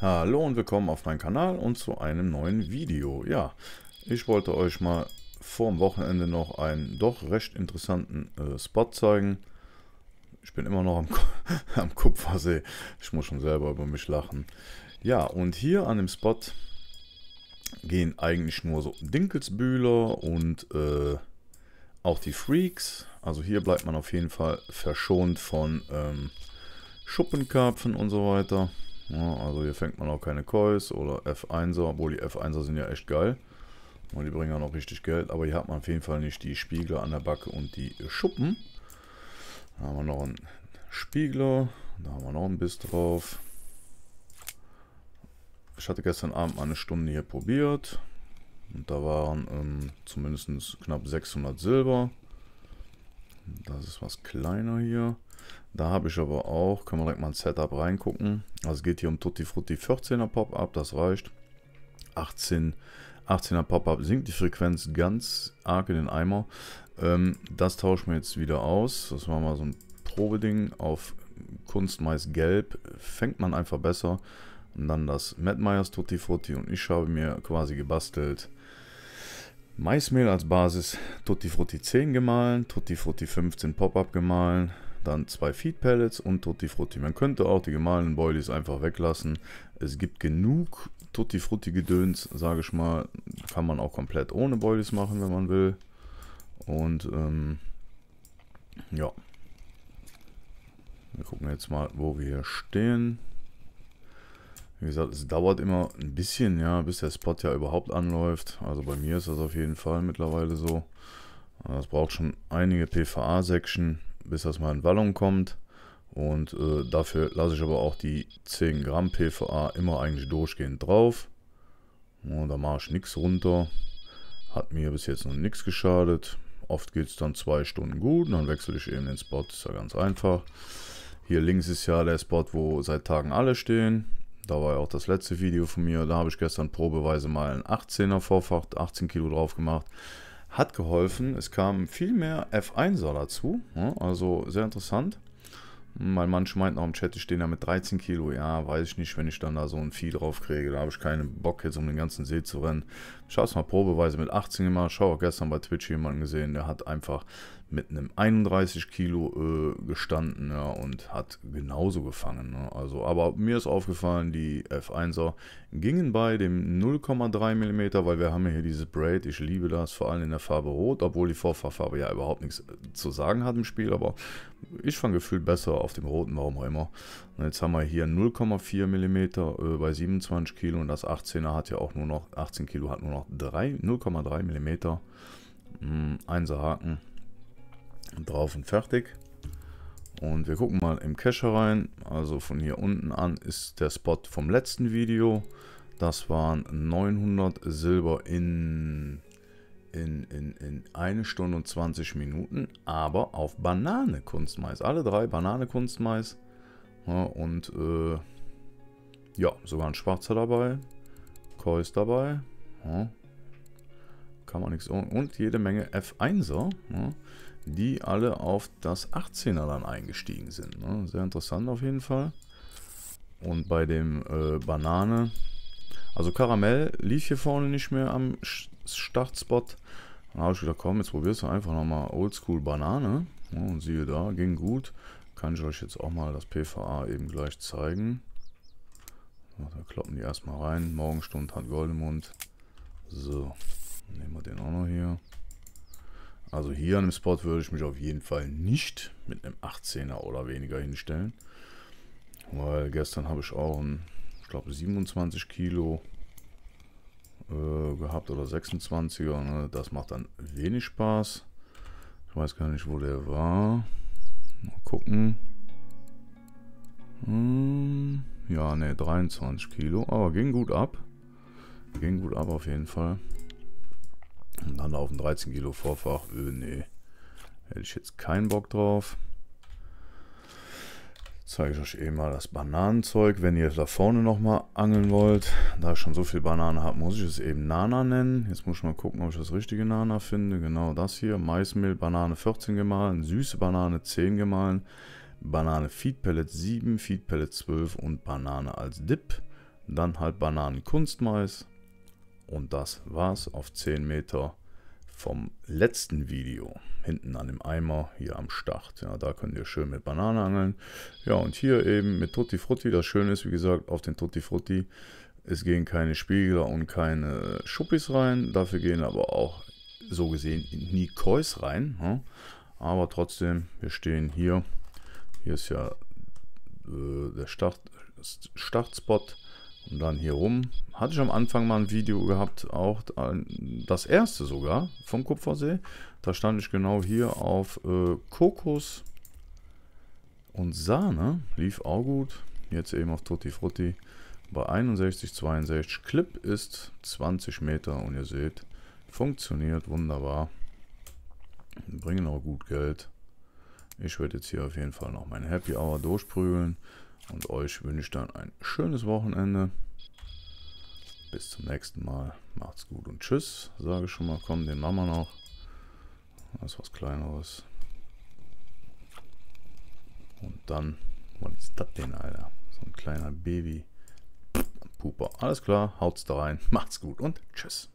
Hallo und willkommen auf meinem Kanal und zu einem neuen Video. Ja, ich wollte euch mal vor dem Wochenende noch einen doch recht interessanten äh, Spot zeigen. Ich bin immer noch am, am, Kupfersee. Ich muss schon selber über mich lachen. Ja, und hier an dem Spot gehen eigentlich nur so Dinkelsbühler und äh, auch die Freaks. Also hier bleibt man auf jeden Fall verschont von ähm, Schuppenkarpfen und so weiter. Ja, also hier fängt man auch keine Kois oder F1er, obwohl die F1er sind ja echt geil. Und die bringen ja noch richtig Geld, aber hier hat man auf jeden Fall nicht die Spiegel an der Backe und die Schuppen. Da haben wir noch einen Spiegler, da haben wir noch ein Biss drauf. Ich hatte gestern Abend mal eine Stunde hier probiert und da waren ähm, zumindest knapp 600 Silber. Das ist was kleiner hier. Da habe ich aber auch, können wir direkt mal ein Setup reingucken. Also es geht hier um Tutti Frutti 14er Pop-Up, das reicht. 18, 18er Pop-Up sinkt die Frequenz ganz arg in den Eimer. Ähm, das tauschen wir jetzt wieder aus. Das war mal so ein Probeding auf Kunstmais Gelb. Fängt man einfach besser. Und dann das Matt Meyers Tutti Frutti und ich habe mir quasi gebastelt Maismehl als Basis, Tutti Frutti 10 gemahlen, Tutti Frutti 15 Pop-Up gemahlen, dann zwei Feed Pellets und Tutti Frutti. Man könnte auch die gemahlenen Boilies einfach weglassen. Es gibt genug Tutti Frutti Gedöns, sage ich mal. Kann man auch komplett ohne Boilies machen, wenn man will. Und ähm, ja. Wir gucken jetzt mal, wo wir hier stehen. Wie gesagt, es dauert immer ein bisschen, ja, bis der Spot ja überhaupt anläuft. Also bei mir ist das auf jeden Fall mittlerweile so. Äh, es braucht schon einige PVA-Section, bis das mal in Wallung kommt. Und äh, dafür lasse ich aber auch die 10 Gramm PVA immer eigentlich durchgehend drauf. Und da mache ich nichts runter. Hat mir bis jetzt noch nichts geschadet. Oft geht es dann zwei Stunden gut und dann wechsle ich eben den Spot. Ist ja ganz einfach. Hier links ist ja der Spot, wo seit Tagen alle stehen. Da war ja auch das letzte Video von mir. Da habe ich gestern probeweise mal ein 18er Vorfach, 18 Kilo drauf gemacht. Hat geholfen. Es kamen viel mehr F1er dazu. also sehr interessant. Mein Mann meint auch im Chat, ich stehe da mit 13 Kilo. Ja, weiß ich nicht, wenn ich dann da so ein Vieh drauf kriege. Da habe ich keinen Bock jetzt um den ganzen See zu rennen. Ich habe es mal probeweise mit 18 gemacht. Schau auch gestern bei Twitch jemanden gesehen, der hat einfach mit einem 31 Kilo äh, gestanden ja, und hat genauso gefangen. Ne? Also, aber mir ist aufgefallen, die F1er gingen bei dem 0,3 mm, weil wir haben ja hier dieses Braid. Ich liebe das, vor allem in der Farbe Rot, obwohl die Vorfahrfarbe ja überhaupt nichts äh, zu sagen hat im Spiel. Aber ich fand gefühlt besser auf dem Roten, warum auch immer. Und jetzt haben wir hier 0,4 mm äh, bei 27 Kilo und das 18er hat ja auch nur noch, 18 Kilo hat nur noch 0,3 mm. 1er Haken Drauf und fertig. Und wir gucken mal im Cache rein. Also von hier unten an ist der Spot vom letzten Video. Das waren 900 Silber in, in, in, in 1 Stunde und 20 Minuten. Aber auf Banane Kunstmais. Alle drei Banane Kunstmais. Ja, und äh, ja, sogar ein Schwarzer dabei. Koi dabei. Ja, kann man nichts. Und jede Menge F1er. Ja die alle auf das 18er dann eingestiegen sind. Ne? Sehr interessant auf jeden Fall. Und bei dem äh, Banane, also Karamell lief hier vorne nicht mehr am Startspot. Dann habe ich gedacht, komm, jetzt probierst du einfach nochmal Oldschool Banane. Ja, und siehe da, ging gut. Kann ich euch jetzt auch mal das PVA eben gleich zeigen. Ja, da kloppen die erstmal rein. Morgenstund hat Goldemund. So, nehmen wir den auch noch hier. Also hier an dem Spot würde ich mich auf jeden Fall nicht mit einem 18er oder weniger hinstellen. Weil gestern habe ich auch einen, ich glaube 27 Kilo äh, gehabt oder 26er. Ne? Das macht dann wenig Spaß. Ich weiß gar nicht, wo der war. Mal gucken. Hm, ja, ne, 23 Kilo. Aber ging gut ab. Ging gut ab auf jeden Fall. Und dann auf ein 13 Kilo Vorfach. Öh, nee. Hätte ich jetzt keinen Bock drauf. zeige ich euch eben mal das Bananenzeug. Wenn ihr da vorne nochmal angeln wollt, da ich schon so viel Banane habe, muss ich es eben Nana nennen. Jetzt muss ich mal gucken, ob ich das richtige Nana finde. Genau das hier. Maismehl, Banane 14 gemahlen, süße Banane 10 gemahlen, Banane Feed Pellet 7, Feed Pellet 12 und Banane als Dip. Dann halt Bananen Kunstmais, und das war's auf 10 Meter vom letzten Video. Hinten an dem Eimer, hier am Start. Ja, da könnt ihr schön mit Bananen angeln. Ja, und hier eben mit Tutti Frutti. Das Schöne ist, wie gesagt, auf den Tutti Frutti, es gehen keine Spiegler und keine Schuppis rein. Dafür gehen aber auch, so gesehen, nie Kois rein. Ja. Ne? Aber trotzdem, wir stehen hier. Hier ist ja äh, der Start, Startspot. Und dann hier rum. Hatte ich am Anfang mal ein Video gehabt, auch das erste sogar vom Kupfersee. Da stand ich genau hier auf äh, Kokos und Sahne. Lief auch gut. Jetzt eben auf Tutti Frutti. Bei 61, 62. Clip ist 20 Meter und ihr seht, funktioniert wunderbar. Bringen auch gut Geld. Ich werde jetzt hier auf jeden Fall noch meine Happy Hour durchprügeln. Und euch wünsche ich dann ein schönes Wochenende. Bis zum nächsten Mal. Macht's gut und tschüss. Sage ich schon mal, komm, den machen wir noch. Das ist was Kleineres. Und dann, was ist das denn, Alter? So ein kleiner Baby. Pupa. Alles klar, haut's da rein. Macht's gut und tschüss.